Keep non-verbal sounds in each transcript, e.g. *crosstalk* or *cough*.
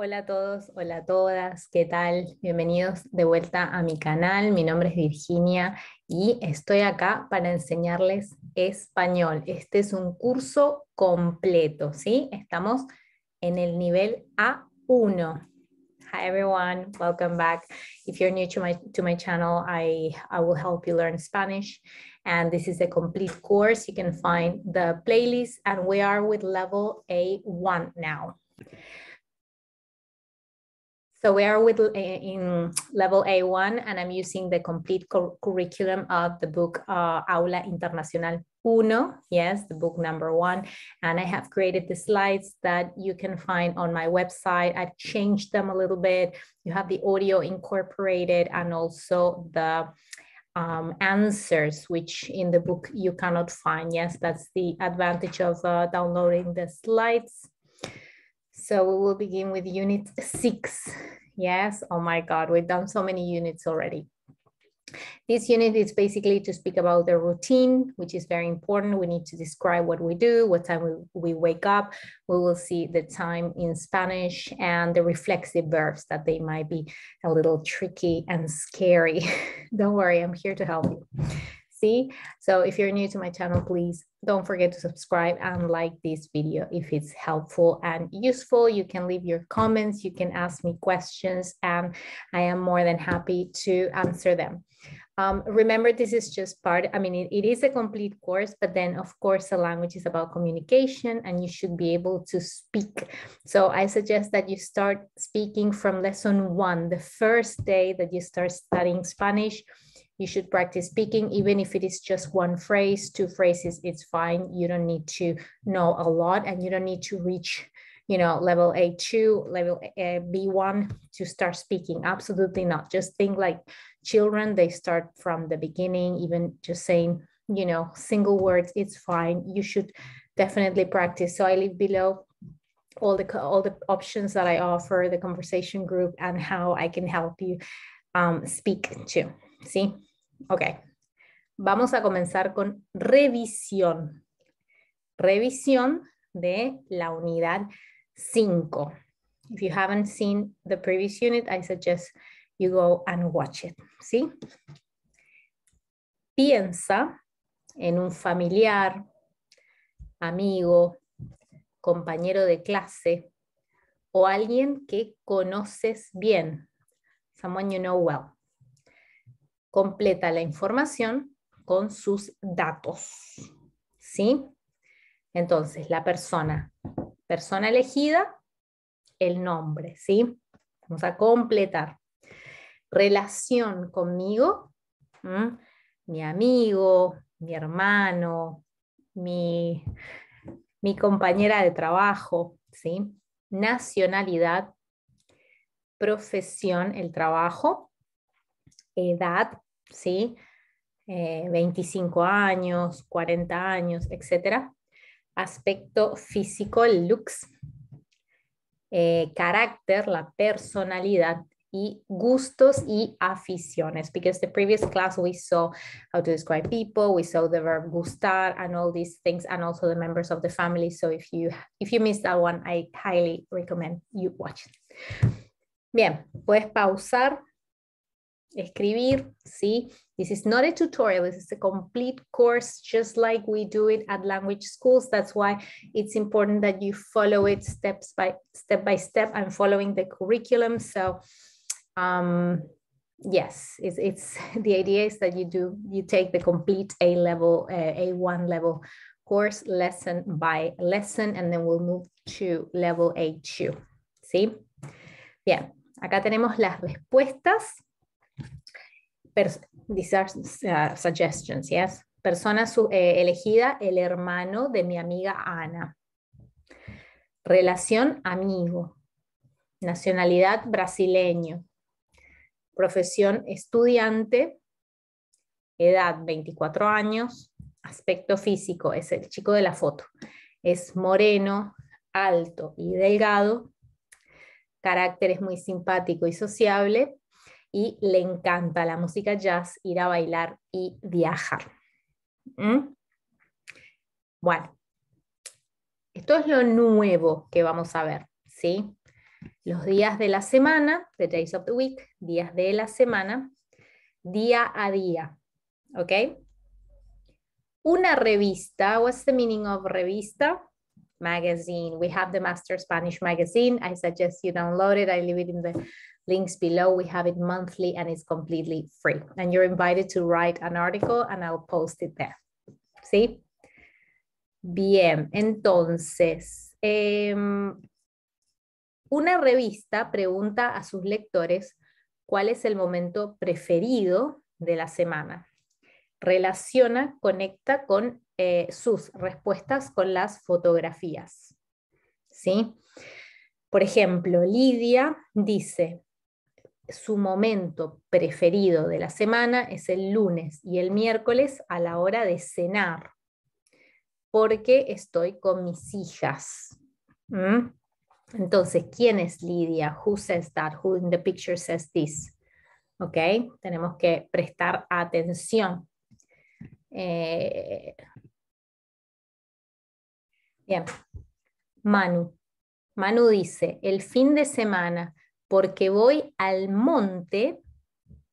Hola a todos, hola a todas, ¿qué tal? Bienvenidos de vuelta a mi canal, mi nombre es Virginia y estoy acá para enseñarles español. Este es un curso completo, ¿sí? Estamos en el nivel A1. Hi everyone, welcome back. If you're new to my, to my channel, I, I will help you learn Spanish. And this is a complete course. You can find the playlist and we are with level A1 now. So we are with in level A1, and I'm using the complete curriculum of the book uh, Aula Internacional Uno. Yes, the book number one. And I have created the slides that you can find on my website. I've changed them a little bit. You have the audio incorporated and also the um, answers, which in the book you cannot find. Yes, that's the advantage of uh, downloading the slides. So we will begin with unit six. Yes, oh my God, we've done so many units already. This unit is basically to speak about the routine, which is very important. We need to describe what we do, what time we, we wake up. We will see the time in Spanish and the reflexive verbs that they might be a little tricky and scary. *laughs* Don't worry, I'm here to help you see. So if you're new to my channel, please don't forget to subscribe and like this video if it's helpful and useful. You can leave your comments, you can ask me questions, and I am more than happy to answer them. Um, remember, this is just part, I mean, it, it is a complete course, but then of course, the language is about communication and you should be able to speak. So I suggest that you start speaking from lesson one, the first day that you start studying Spanish. You should practice speaking, even if it is just one phrase, two phrases, it's fine. You don't need to know a lot and you don't need to reach you know, level A2, level B1 to start speaking. Absolutely not. Just think like children, they start from the beginning, even just saying, you know, single words, it's fine. You should definitely practice. So I leave below all the all the options that I offer, the conversation group, and how I can help you um, speak too. See? Ok, vamos a comenzar con revisión. Revisión de la unidad 5. If you haven't seen the previous unit, I suggest you go and watch it. ¿sí? Piensa en un familiar, amigo, compañero de clase o alguien que conoces bien. Someone you know well completa la información con sus datos. ¿Sí? Entonces, la persona, persona elegida, el nombre, ¿sí? Vamos a completar. Relación conmigo, mi amigo, mi hermano, mi, mi compañera de trabajo, ¿sí? Nacionalidad, profesión, el trabajo, edad, ¿sí? 25 eh, años, 40 años, etc. Aspecto físico, looks, eh, carácter, la personalidad y gustos y aficiones. Because the previous class we saw how to describe people, we saw the verb gustar and all these things, and also the members of the family. So if you if you missed that one, I highly recommend you watch. Bien, puedes pausar escribir, ¿sí? This is not a tutorial, this is a complete course, just like we do it at language schools. That's why it's important that you follow it steps by step by step. I'm following the curriculum. So um, yes, it's, it's *laughs* the idea is that you do, you take the complete A level, uh, A1 level course lesson by lesson, and then we'll move to level A2, ¿sí? Bien, acá tenemos las respuestas. these uh, yes? Persona eh, elegida, el hermano de mi amiga Ana. Relación, amigo. Nacionalidad, brasileño. Profesión, estudiante. Edad, 24 años. Aspecto físico, es el chico de la foto. Es moreno, alto y delgado. Carácter es muy simpático y sociable, y le encanta la música jazz, ir a bailar y viajar. ¿Mm? Bueno, esto es lo nuevo que vamos a ver, ¿sí? Los días de la semana, the days of the week, días de la semana, día a día, ¿ok? Una revista, what's the meaning of revista? Magazine. We have the Master Spanish magazine. I suggest you download it. I leave it in the links below. We have it monthly and it's completely free. And you're invited to write an article and I'll post it there. ¿Sí? Bien, entonces, em, una revista pregunta a sus lectores cuál es el momento preferido de la semana. Relaciona, conecta con eh, sus respuestas con las fotografías. ¿Sí? Por ejemplo, Lidia dice, su momento preferido de la semana es el lunes y el miércoles a la hora de cenar, porque estoy con mis hijas. ¿Mm? Entonces, ¿quién es Lidia? Who says that? Who in the picture says this? ¿Ok? Tenemos que prestar atención. Eh, bien. Manu. Manu dice, el fin de semana porque voy al monte,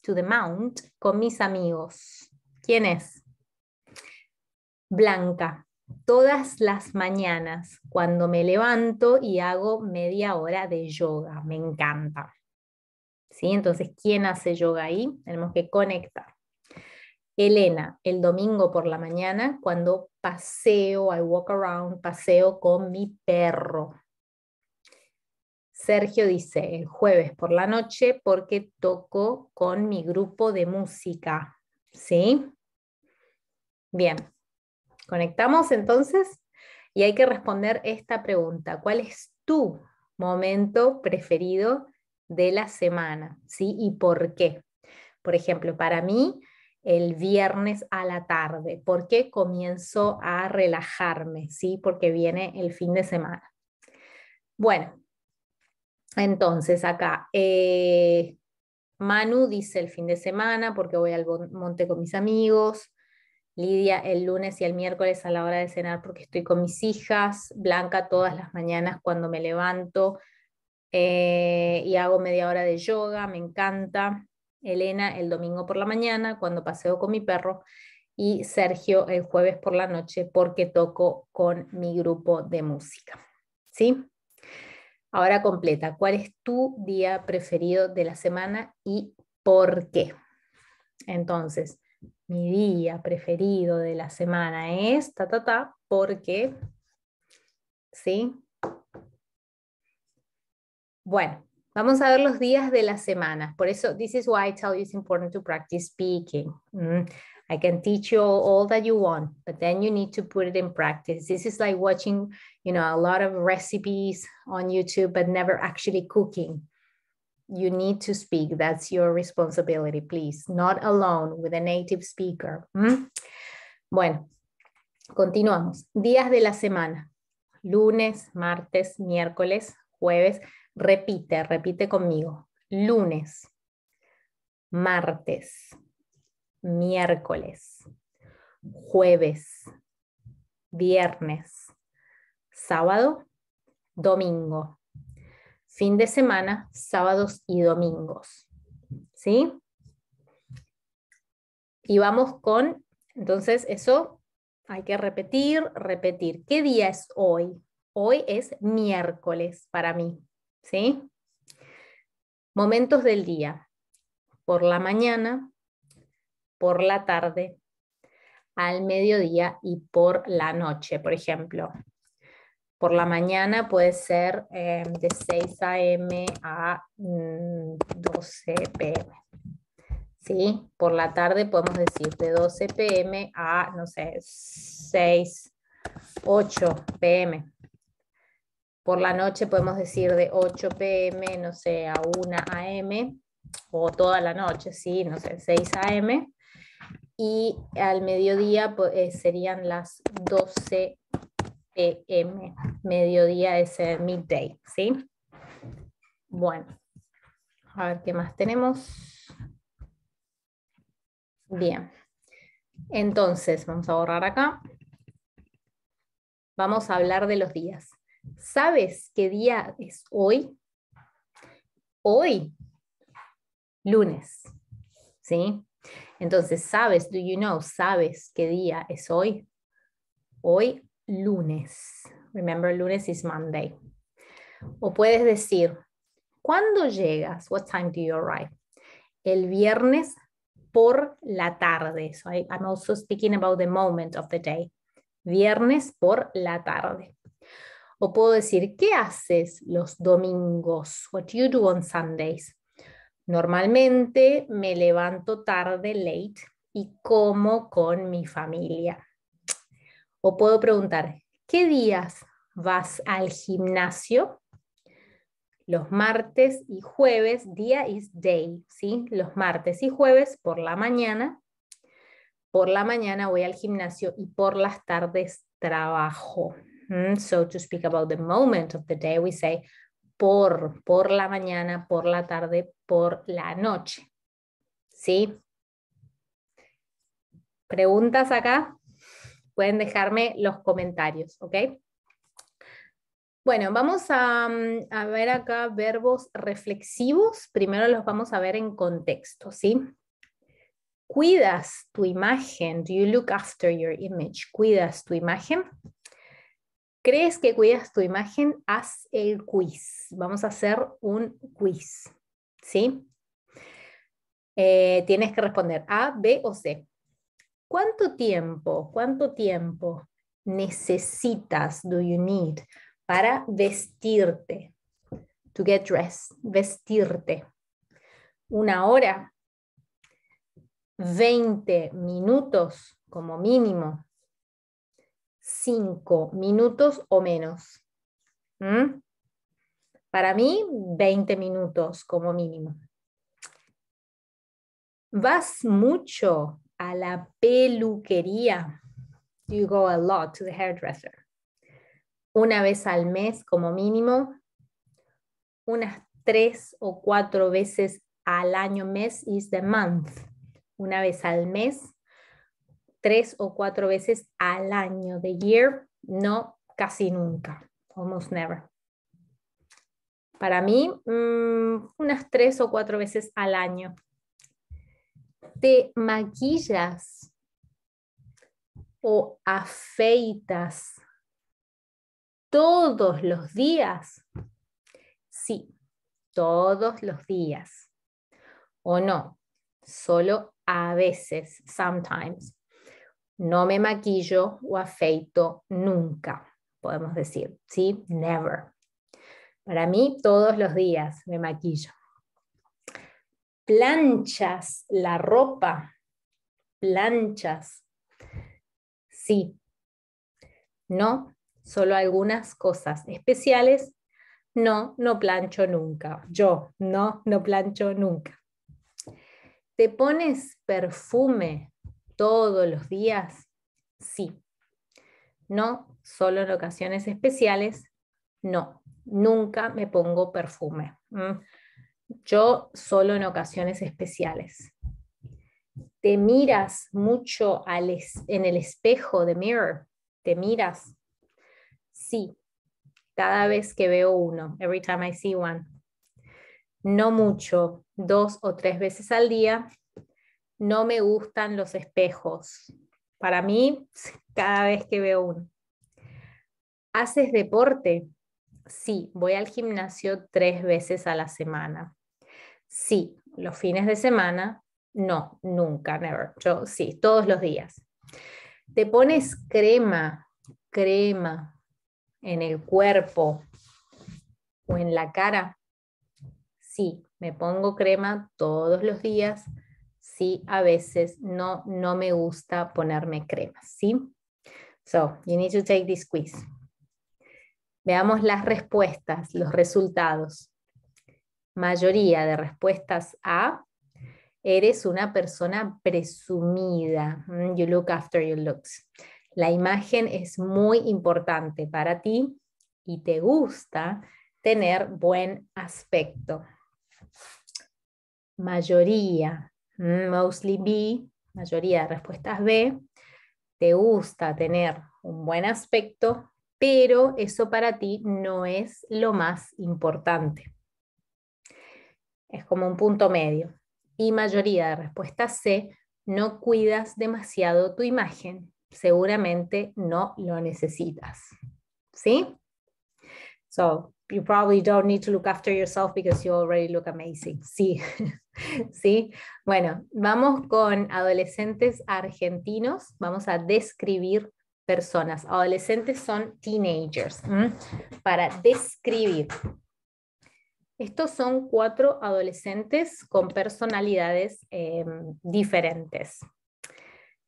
to the mount, con mis amigos. ¿Quién es? Blanca. Todas las mañanas, cuando me levanto y hago media hora de yoga, me encanta. ¿Sí? Entonces, ¿quién hace yoga ahí? Tenemos que conectar. Elena, el domingo por la mañana, cuando paseo, I walk around, paseo con mi perro. Sergio dice, el jueves por la noche porque toco con mi grupo de música. ¿Sí? Bien. Conectamos entonces y hay que responder esta pregunta. ¿Cuál es tu momento preferido de la semana? ¿Sí? ¿Y por qué? Por ejemplo, para mí el viernes a la tarde, ¿Por qué comienzo a relajarme, ¿sí? Porque viene el fin de semana. Bueno, entonces, acá, eh, Manu dice el fin de semana porque voy al monte con mis amigos. Lidia el lunes y el miércoles a la hora de cenar porque estoy con mis hijas. Blanca todas las mañanas cuando me levanto eh, y hago media hora de yoga, me encanta. Elena el domingo por la mañana cuando paseo con mi perro y Sergio el jueves por la noche porque toco con mi grupo de música. ¿Sí? Ahora completa, ¿cuál es tu día preferido de la semana y por qué? Entonces, mi día preferido de la semana es ta ta ta porque ¿sí? Bueno, vamos a ver los días de la semana. Por eso this is why I tell you it's important to practice speaking. Mm. I can teach you all, all, that you want, but then you need to put it in practice. This is like watching, you know, a lot of recipes on YouTube, but never actually cooking. You need to speak. That's your responsibility, please. Not alone with a native speaker. Hmm? Bueno, continuamos. Días de la semana. Lunes, martes, miércoles, jueves. Repite, repite conmigo. Lunes, martes, miércoles, jueves, viernes, sábado, domingo. Fin de semana, sábados y domingos. ¿Sí? Y vamos con, entonces eso hay que repetir, repetir. ¿Qué día es hoy? Hoy es miércoles para mí. ¿Sí? Momentos del día. Por la mañana, por la tarde, al mediodía y por la noche, por ejemplo. Por la mañana puede ser eh, de 6 a.m. a 12 mm, p.m. ¿Sí? Por la tarde podemos decir de 12 p.m. a, no sé, 6, 8 p.m. Por la noche podemos decir de 8 p.m., no sé, a 1 a.m. o toda la noche, ¿sí? No sé, 6 a.m y al mediodía eh, serían las 12 pm. Mediodía es midday, ¿sí? Bueno, a ver qué más tenemos. Bien. Entonces, vamos a borrar acá. Vamos a hablar de los días. ¿Sabes qué día es hoy? Hoy, lunes. ¿Sí? Entonces, ¿sabes? Do you know? ¿Sabes qué día es hoy? Hoy, lunes. Remember, lunes is Monday. O puedes decir, ¿cuándo llegas? What time do you arrive? El viernes por la tarde. So I'm also speaking about the moment of the day. Viernes por la tarde. O puedo decir, ¿qué haces los domingos? What do you do on Sundays? Normalmente me levanto tarde, late, y como con mi familia. O puedo preguntar, ¿qué días vas al gimnasio? Los martes y jueves, día is day, ¿sí? Los martes y jueves por la mañana. Por la mañana voy al gimnasio y por las tardes trabajo. Mm, so to speak about the moment of the day, we say, por, por la mañana, por la tarde, por la noche. ¿Sí? ¿Preguntas acá? Pueden dejarme los comentarios, ¿ok? Bueno, vamos mm, a, ver acá verbos reflexivos. Primero los vamos a ver en contexto, ¿sí? Cuidas tu imagen. Do you look after your image? Cuidas tu imagen. ¿Crees que cuidas tu imagen? Haz el quiz. Vamos a hacer un quiz. ¿Sí? Eh, tienes que responder A, B o C. ¿Cuánto tiempo, cuánto tiempo necesitas, do you need, para vestirte? To get dressed, vestirte. ¿Una hora? ¿20 minutos como mínimo? ¿Cinco minutos o menos. ¿Mm? Para mí, 20 minutos como mínimo. ¿Vas mucho a la peluquería? you go a lot to the hairdresser? Una vez al mes como mínimo. Unas tres o cuatro veces al año. Mes is the month. Una vez al mes tres o cuatro veces al año. de year, no, casi nunca. Almost never. Para mí, mm, unas tres o cuatro veces al año. Te maquillas o afeitas todos los días. Sí, todos los días. O no, solo a veces, sometimes no me maquillo o afeito nunca, podemos decir, ¿sí? Never. Para mí, todos los días me maquillo. Planchas la ropa. Planchas. Sí. No, solo algunas cosas especiales. No, no plancho nunca. Yo, no, no plancho nunca. ¿Te pones perfume todos los días? Sí. No solo en ocasiones especiales, no. Nunca me pongo perfume. Mm. Yo solo en ocasiones especiales. ¿Te miras mucho en el espejo de mirror? ¿Te miras? Sí, cada vez que veo uno, every time I see one. No mucho, dos o tres veces al día no me gustan los espejos. Para mí, cada vez que veo uno. ¿Haces deporte? Sí, voy al gimnasio tres veces a la semana. Sí, los fines de semana. No, nunca, never. Yo sí, todos los días. ¿Te pones crema, crema en el cuerpo o en la cara? Sí, me pongo crema todos los días sí a veces no, no me gusta ponerme cremas, ¿sí? So, you need to take this quiz. Veamos las respuestas, los resultados. Mayoría de respuestas a, eres una persona presumida. Mm, you look after your looks. La imagen es muy importante para ti y te gusta tener buen aspecto. Mayoría Mm, mostly B, mayoría de respuestas B, te gusta tener un buen aspecto, pero eso para ti no es lo más importante. Es como un punto medio. Y mayoría de respuestas C, no cuidas demasiado tu imagen, seguramente no lo necesitas. ¿Sí? So, you probably don't need to look after yourself because you already look amazing. Sí, *laughs* sí. Bueno, vamos con adolescentes argentinos. Vamos a describir personas. Adolescentes son teenagers. Para describir. Estos son cuatro adolescentes con personalidades em, diferentes.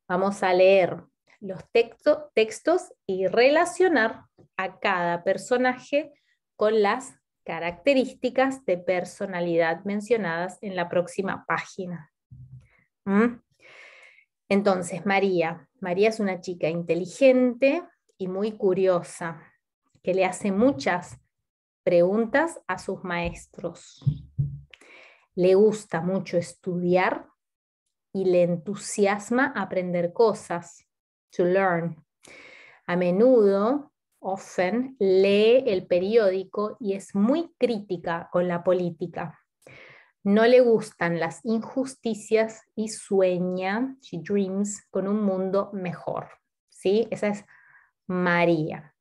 Vamos a leer los textos y relacionar a cada personaje con las características de personalidad mencionadas en la próxima página. ¿Mm? Entonces, María. María es una chica inteligente y muy curiosa, que le hace muchas preguntas a sus maestros. Le gusta mucho estudiar y le entusiasma aprender cosas, to learn. A menudo often, lee el periódico y es muy crítica con la política. No le gustan las injusticias y sueña, she dreams, con un mundo mejor. ¿Sí? Esa es María.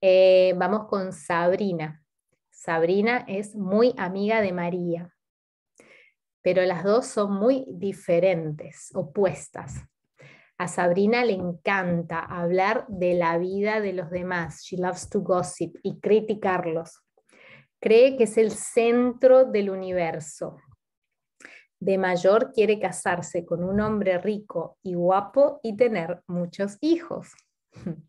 Eh, vamos con Sabrina. Sabrina es muy amiga de María, pero las dos son muy diferentes, opuestas. A Sabrina le encanta hablar de la vida de los demás. She loves to gossip y criticarlos. Cree que es el centro del universo. De mayor quiere casarse con un hombre rico y guapo y tener muchos hijos. *laughs*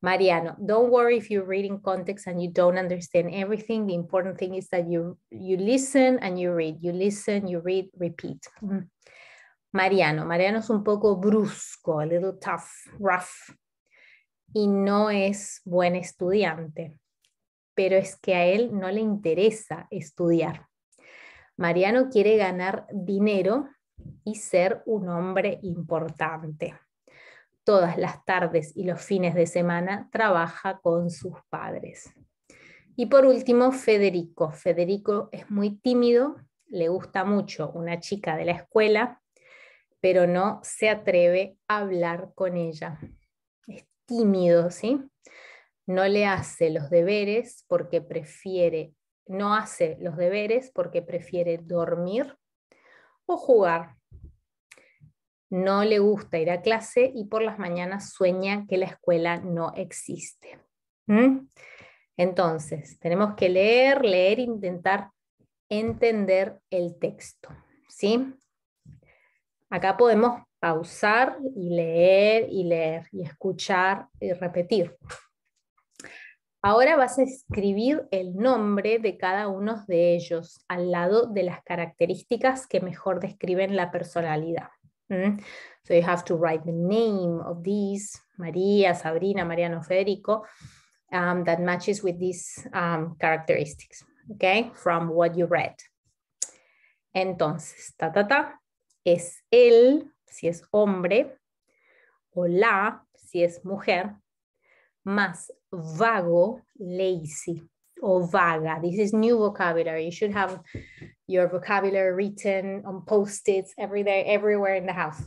Mariano, don't worry if you read in context and you don't understand everything. The important thing is that you, you listen and you read. You listen, you read, repeat. *laughs* Mariano. Mariano es un poco brusco, a little tough, rough, y no es buen estudiante, pero es que a él no le interesa estudiar. Mariano quiere ganar dinero y ser un hombre importante. Todas las tardes y los fines de semana trabaja con sus padres. Y por último, Federico. Federico es muy tímido, le gusta mucho una chica de la escuela, pero no se atreve a hablar con ella. Es tímido, ¿sí? No le hace los deberes porque prefiere, no hace los deberes porque prefiere dormir o jugar. No le gusta ir a clase y por las mañanas sueña que la escuela no existe. Entonces, tenemos que leer, leer, intentar entender el texto, ¿sí? Acá podemos pausar y leer y leer y escuchar y repetir. Ahora vas a escribir el nombre de cada uno de ellos al lado de las características que mejor describen la personalidad. So you have to write the name of these, María, Sabrina, Mariano, Federico, um, that matches with these um, characteristics, okay? From what you read. Entonces, ta, ta, ta, es él si es hombre o la si es mujer, más vago, lazy o vaga. This is new vocabulary. You should have your vocabulary written on post-its every day, everywhere in the house.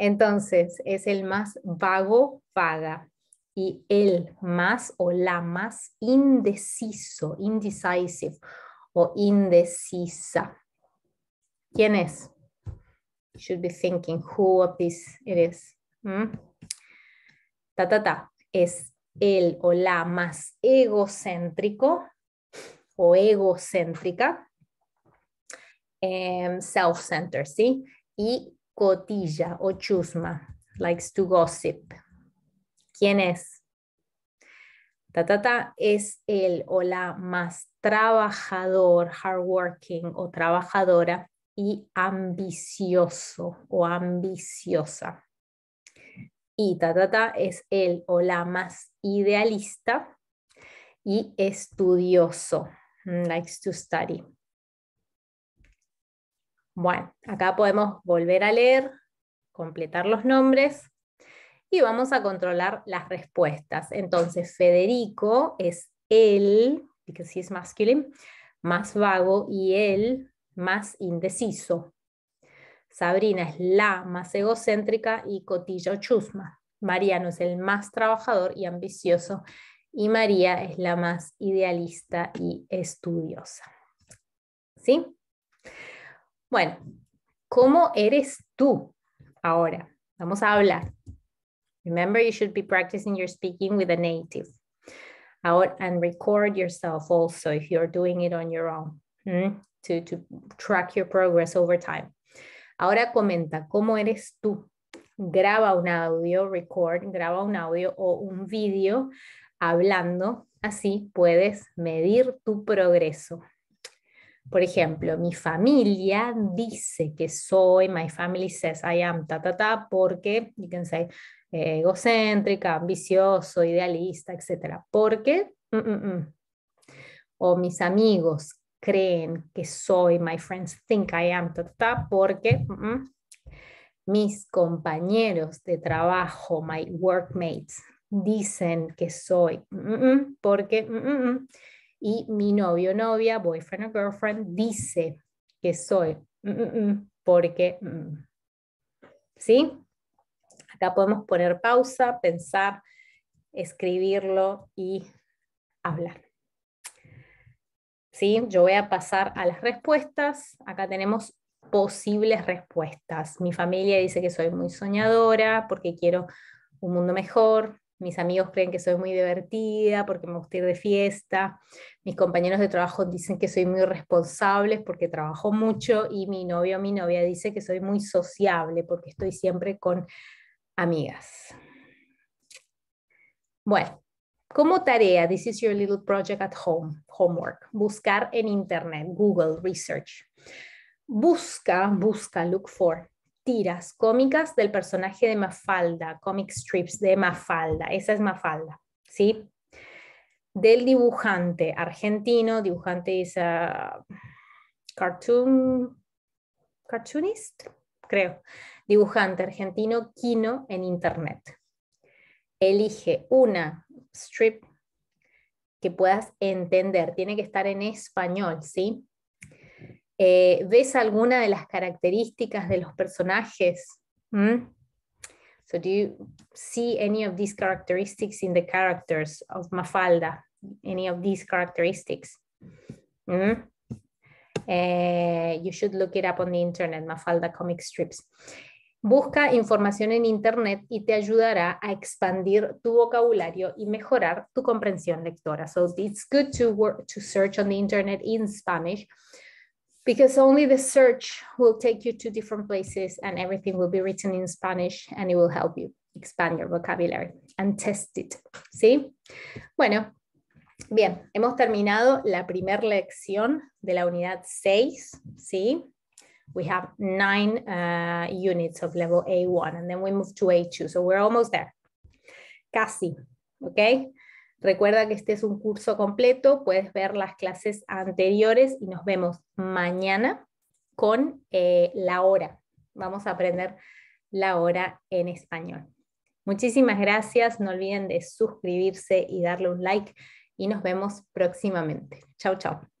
Entonces, es el más vago, vaga. Y el más o la más indeciso, indecisive o indecisa. ¿Quién es? should be thinking who of this it is. Mm. Ta, ta, ta. Es el o la más egocéntrico o egocéntrica. Em, self-centered, ¿sí? Y cotilla o chusma. Likes to gossip. ¿Quién es? Ta, ta, ta, es el o la más trabajador, hardworking o trabajadora y ambicioso o ambiciosa. Y ta, ta, es el o la más idealista y estudioso, likes to study. Bueno, acá podemos volver a leer, completar los nombres y vamos a controlar las respuestas. Entonces, Federico es él, because es masculine, más vago, y él más indeciso. Sabrina es la más egocéntrica y o chusma. Mariano es el más trabajador y ambicioso y María es la más idealista y estudiosa. ¿Sí? Bueno, ¿cómo eres tú ahora? Vamos a hablar. Remember, you should be practicing your speaking with a native. Ahora, and record yourself also if you're doing it on your own. ¿Mm? to, track your progress over time. Ahora comenta, ¿cómo eres tú? Graba un audio, record, graba un audio o un video hablando, así puedes medir tu progreso. Por ejemplo, mi familia dice que soy, my family says I am, ta, ta, ta, porque, you can say, eh, egocéntrica, ambicioso, idealista, etcétera. Porque, mm, mm, mm. o mis amigos creen que soy, my friends think I am, porque mm, mm, mis compañeros de trabajo, my workmates, dicen que soy, mm, porque, y mi novio, novia, boyfriend o girlfriend dice que soy, porque, ¿sí? Acá podemos poner pausa, pensar, escribirlo y hablar. ¿sí? Yo voy a pasar a las respuestas. Acá tenemos posibles respuestas. Mi familia dice que soy muy soñadora porque quiero un mundo mejor. Mis amigos creen que soy muy divertida porque me gusta ir de fiesta. Mis compañeros de trabajo dicen que soy muy responsable porque trabajo mucho. Y mi novio o mi novia dice que soy muy sociable porque estoy siempre con amigas. Bueno, como tarea, this is your little project at home, homework. Buscar en internet, Google, research. Busca, busca, look for tiras cómicas del personaje de Mafalda, comic strips de Mafalda, esa es Mafalda, ¿sí? Del dibujante argentino, dibujante es ah, cartoon, cartoonist, creo, dibujante argentino Kino en internet. Elige una strip que puedas entender. Tiene que estar en español, ¿sí? Eh, ¿Ves alguna de las características de los personajes? ¿Mm? So do you see any of these characteristics in the characters of Mafalda? Any of these characteristics? ¿Mm? Eh, you should look it up on the internet, Mafalda comic strips. Busca información en Internet y te ayudará a expandir tu vocabulario y mejorar tu comprensión lectora. So it's good to, work, to search on the Internet in Spanish because only the search will take you to different places and everything will be written in Spanish and it will help you expand your vocabulary and test it. ¿Sí? Bueno, bien, hemos terminado la primera lección de la unidad 6, ¿sí? we have nine uh, units of level A1, and then we move to A2. So we're almost there. Casi, okay? Recuerda que este es un curso completo, puedes ver las clases anteriores y nos vemos mañana con eh, la hora. Vamos a aprender la hora en español. Muchísimas gracias, no olviden de suscribirse y darle un like y nos vemos próximamente. Chao, chao.